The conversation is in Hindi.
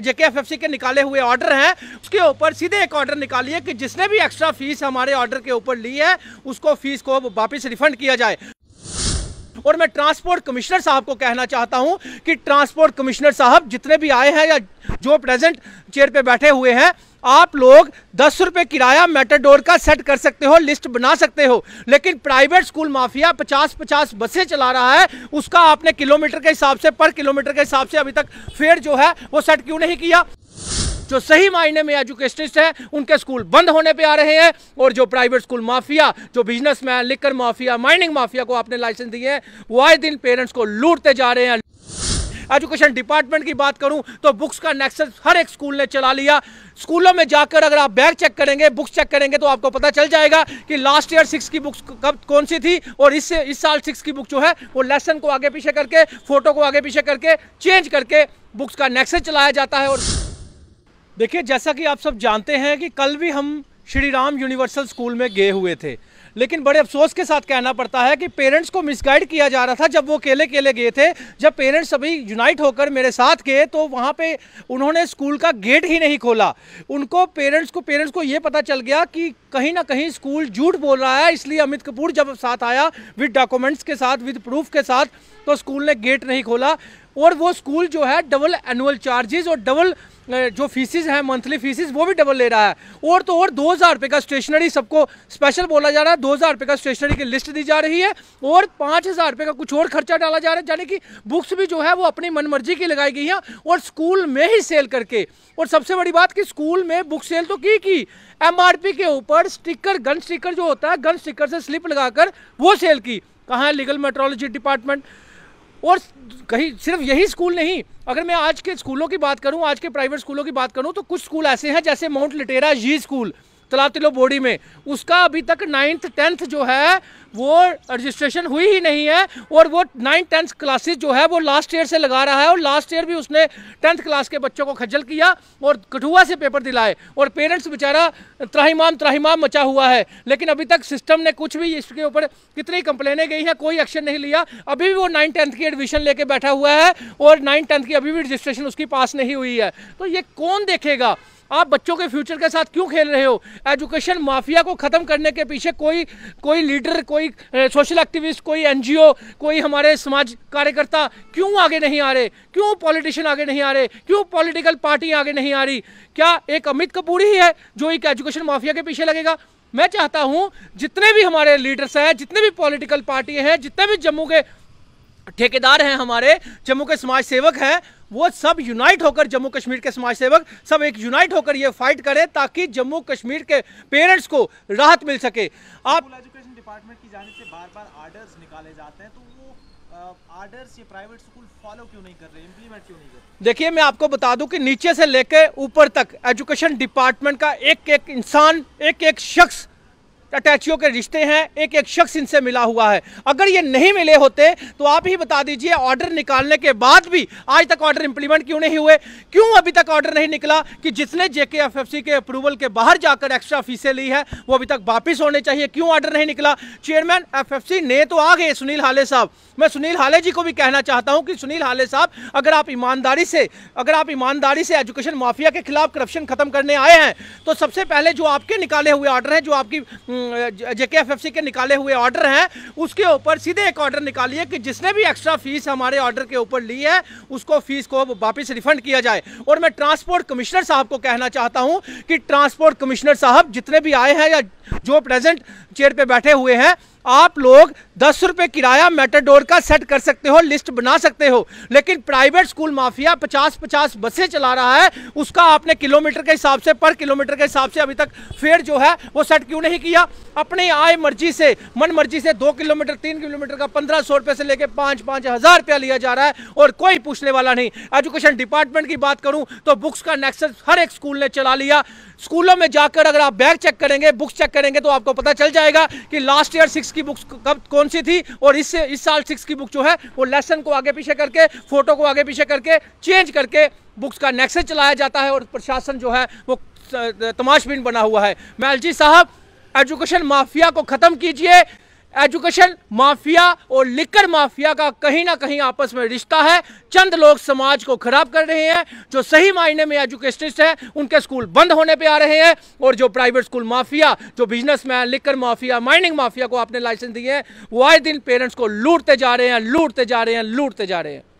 जेकेएफएफसी के निकाले हुए ऑर्डर हैं उसके ऊपर सीधे एक ऑर्डर निकालिए कि जिसने भी एक्स्ट्रा फीस हमारे ऑर्डर के ऊपर ली है उसको फीस को वापस रिफंड किया जाए और मैं ट्रांसपोर्ट कमिश्नर साहब को कहना चाहता हूं कि ट्रांसपोर्ट कमिश्नर साहब जितने भी आए हैं या जो प्रेजेंट चेयर पे बैठे हुए हैं आप लोग दस रुपये किराया मेटाडोर का सेट कर सकते हो लिस्ट बना सकते हो लेकिन प्राइवेट स्कूल माफिया पचास पचास बसें चला रहा है उसका आपने किलोमीटर के हिसाब से पर किलोमीटर के हिसाब से अभी तक फेयर जो है वो सेट क्यों नहीं किया जो सही मायने में एजुकेशनिस्ट हैं उनके स्कूल बंद होने पे आ रहे हैं और जो प्राइवेट स्कूल माफिया जो businessman liquor mafia mining mafia को आपने लाइसेंस दिए हैं वो आए दिन पेरेंट्स को लूटते जा रहे हैं एजुकेशन डिपार्टमेंट की बात करूं तो बुक्स का नेक्सस हर एक स्कूल ने चला लिया स्कूलों में जाकर अगर आप बैग चेक करेंगे बुक्स चेक करेंगे तो आपको पता चल जाएगा कि लास्ट ईयर सिक्स की बुक्स कब कौन सी थी और इससे इस साल सिक्स की बुक जो है वो लेसन को आगे पीछे करके फोटो को आगे पीछे करके चेंज करके बुक्स का नेक्सस चलाया जाता है और देखिए जैसा कि आप सब जानते हैं कि कल भी हम श्री राम यूनिवर्सल स्कूल में गए हुए थे लेकिन बड़े अफसोस के साथ कहना पड़ता है कि पेरेंट्स को मिसगाइड किया जा रहा था जब वो अकेले अकेले गए थे जब पेरेंट्स सभी यूनाइट होकर मेरे साथ गए तो वहाँ पे उन्होंने स्कूल का गेट ही नहीं खोला उनको पेरेंट्स को पेरेंट्स को ये पता चल गया कि कहीं ना कहीं स्कूल झूठ बोल रहा है इसलिए अमित कपूर जब साथ आया विद डॉक्यूमेंट्स के साथ विद प्रूफ के साथ तो स्कूल ने गेट नहीं खोला और वो स्कूल जो है डबल एनुअल चार्जेस और डबल जो फीसिस हैं मंथली फीसिस वो भी डबल ले रहा है और तो और दो हज़ार रुपये का स्टेशनरी सबको स्पेशल बोला जा रहा है दो हज़ार रुपये का स्टेशनरी की लिस्ट दी जा रही है और पाँच हज़ार रुपये का कुछ और खर्चा डाला जा रहा है यानी कि बुक्स भी जो है वो अपनी मनमर्जी की लगाई गई हैं और स्कूल में ही सेल करके और सबसे बड़ी बात कि स्कूल में बुक सेल तो की की एम के ऊपर स्टिकर गन स्टिकर जो होता है गन स्टिकर से स्लिप लगाकर वो सेल की कहाँ है लीगल मेट्रोलॉजी डिपार्टमेंट और कहीं सिर्फ यही स्कूल नहीं अगर मैं आज के स्कूलों की बात करूं आज के प्राइवेट स्कूलों की बात करूं तो कुछ स्कूल ऐसे हैं जैसे माउंट लिटेरा जी स्कूल तलातिलो बॉडी में उसका अभी तक नाइन्थ टेंथ जो है वो रजिस्ट्रेशन हुई ही नहीं है और वो नाइन्थ टेंथ क्लासेस जो है वो लास्ट ईयर से लगा रहा है और लास्ट ईयर भी उसने टेंथ क्लास के बच्चों को खज्जल किया और कठुआ से पेपर दिलाए और पेरेंट्स बेचारा त्राहीमाम त्राहीमाम मचा हुआ है लेकिन अभी तक सिस्टम ने कुछ भी इसके ऊपर कितनी कंप्लेने गई हैं कोई एक्शन नहीं लिया अभी भी वो नाइन टेंथ की एडमिशन लेके बैठा हुआ है और नाइन्थ टेंथ की अभी भी रजिस्ट्रेशन उसकी पास नहीं हुई है तो ये कौन देखेगा आप बच्चों के फ्यूचर के साथ क्यों खेल रहे हो एजुकेशन माफिया को ख़त्म करने के पीछे कोई कोई लीडर कोई सोशल एक्टिविस्ट कोई एनजीओ कोई हमारे समाज कार्यकर्ता क्यों आगे नहीं आ रहे क्यों पॉलिटिशियन आगे नहीं आ रहे क्यों पॉलिटिकल पार्टी आगे नहीं आ रही क्या एक अमित कपूर ही है जो एक एजुकेशन माफिया के पीछे लगेगा मैं चाहता हूं जितने भी हमारे लीडर्स हैं जितने भी पॉलिटिकल पार्टी हैं जितने भी जम्मू के ठेकेदार हैं हमारे जम्मू के समाज सेवक हैं वो सब यूनाइट होकर जम्मू कश्मीर के समाज सेवक सब एक यूनाइट होकर ये फाइट करें ताकि जम्मू कश्मीर के पेरेंट्स को राहत मिल सके आप एजुकेशन डिपार्टमेंट की जाने से बार बार आर्डर्स निकाले जाते हैं तो वो आर्डर्स ये प्राइवेट स्कूल फॉलो क्यों नहीं कर रहे इम्प्लीमेंट क्यों नहीं कर रहे देखिए मैं आपको बता दूं कि नीचे से लेकर ऊपर तक एजुकेशन डिपार्टमेंट का एक एक इंसान एक एक शख्स अटैचियों के रिश्ते हैं एक एक शख्स इनसे मिला हुआ है अगर ये नहीं मिले होते तो आप ही बता दीजिए ऑर्डर निकालने के बाद भी आज तक ऑर्डर इंप्लीमेंट क्यों नहीं हुए क्यों अभी तक ऑर्डर नहीं निकला कि जिसने जेके के अप्रूवल के बाहर जाकर एक्स्ट्रा फीसें ली है वो अभी तक वापस होने चाहिए क्यों ऑर्डर नहीं निकला चेयरमैन एफ ने तो आ गए सुनील हाले साहब मैं सुनील हाले जी को भी कहना चाहता हूँ कि सुनील हाले साहब अगर आप ईमानदारी से अगर आप ईमानदारी से एजुकेशन माफिया के खिलाफ करप्शन खत्म करने आए हैं तो सबसे पहले जो आपके निकाले हुए ऑर्डर हैं जो आपकी जेके एफ के निकाले हुए ऑर्डर हैं उसके ऊपर सीधे एक ऑर्डर निकालिए कि जिसने भी एक्स्ट्रा फीस हमारे ऑर्डर के ऊपर ली है उसको फीस को वापस रिफंड किया जाए और मैं ट्रांसपोर्ट कमिश्नर साहब को कहना चाहता हूँ कि ट्रांसपोर्ट कमिश्नर साहब जितने भी आए हैं या जो प्रेजेंट चेयर पर बैठे हुए हैं आप लोग दस रुपये किराया मेटाडोर का सेट कर सकते हो लिस्ट बना सकते हो लेकिन प्राइवेट स्कूल माफिया पचास पचास बसें चला रहा है उसका आपने किलोमीटर के हिसाब से पर किलोमीटर के हिसाब से अभी तक फेयर जो है वो सेट क्यों नहीं किया अपने आय मर्जी से मन मर्जी से दो किलोमीटर तीन किलोमीटर का पंद्रह सौ रुपये से लेकर पाँच पाँच हज़ार रुपया लिया जा रहा है और कोई पूछने वाला नहीं एजुकेशन डिपार्टमेंट की बात करूँ तो बुक्स का नेक्सेस हर एक स्कूल ने चला लिया स्कूलों में जाकर अगर आप बैग चेक करेंगे बुक्स चेक करेंगे तो आपको पता चल जाएगा कि लास्ट ईयर सिक्स की बुक्स कब कौन सी थी और इससे इस साल सिक्स की बुक जो है वो लेसन को आगे पीछे करके फोटो को आगे पीछे करके चेंज करके बुक्स का नेक्सेस चलाया जाता है और प्रशासन जो है वो तमाशबीन बना हुआ है मैं साहब एजुकेशन माफिया को ख़त्म कीजिए एजुकेशन माफिया और लिकर माफिया का कहीं ना कहीं आपस में रिश्ता है चंद लोग समाज को खराब कर रहे हैं जो सही मायने में एजुकेशनिस्ट हैं उनके स्कूल बंद होने पे आ रहे हैं और जो प्राइवेट स्कूल माफिया जो businessman liquor mafia mining mafia को आपने लाइसेंस दिए हैं वो आए दिन पेरेंट्स को लूटते जा रहे हैं लूटते जा रहे हैं लूटते जा रहे हैं